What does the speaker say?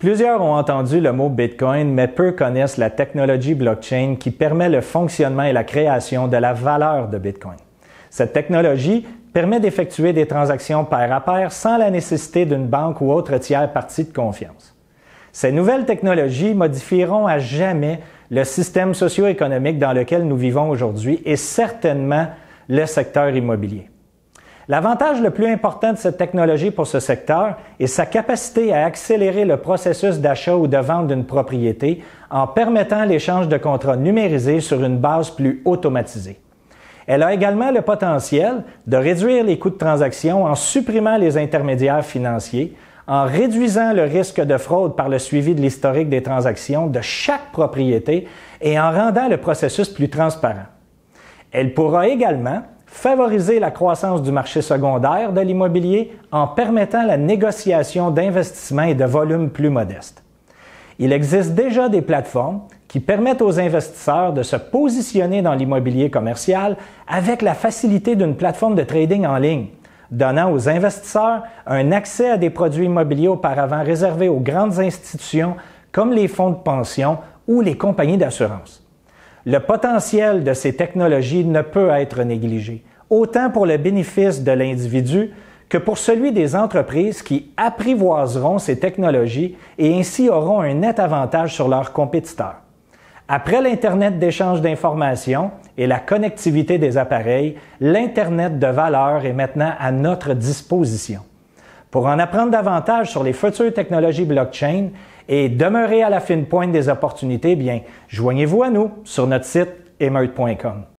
Plusieurs ont entendu le mot Bitcoin, mais peu connaissent la technologie blockchain qui permet le fonctionnement et la création de la valeur de Bitcoin. Cette technologie permet d'effectuer des transactions pair à pair sans la nécessité d'une banque ou autre tiers partie de confiance. Ces nouvelles technologies modifieront à jamais le système socio-économique dans lequel nous vivons aujourd'hui et certainement le secteur immobilier. L'avantage le plus important de cette technologie pour ce secteur est sa capacité à accélérer le processus d'achat ou de vente d'une propriété en permettant l'échange de contrats numérisés sur une base plus automatisée. Elle a également le potentiel de réduire les coûts de transaction en supprimant les intermédiaires financiers, en réduisant le risque de fraude par le suivi de l'historique des transactions de chaque propriété et en rendant le processus plus transparent. Elle pourra également favoriser la croissance du marché secondaire de l'immobilier en permettant la négociation d'investissements et de volumes plus modestes. Il existe déjà des plateformes qui permettent aux investisseurs de se positionner dans l'immobilier commercial avec la facilité d'une plateforme de trading en ligne, donnant aux investisseurs un accès à des produits immobiliers auparavant réservés aux grandes institutions comme les fonds de pension ou les compagnies d'assurance. Le potentiel de ces technologies ne peut être négligé, autant pour le bénéfice de l'individu que pour celui des entreprises qui apprivoiseront ces technologies et ainsi auront un net avantage sur leurs compétiteurs. Après l'Internet d'échange d'informations et la connectivité des appareils, l'Internet de valeur est maintenant à notre disposition. Pour en apprendre davantage sur les futures technologies blockchain et demeurer à la fine pointe des opportunités, bien, joignez-vous à nous sur notre site émeute.com.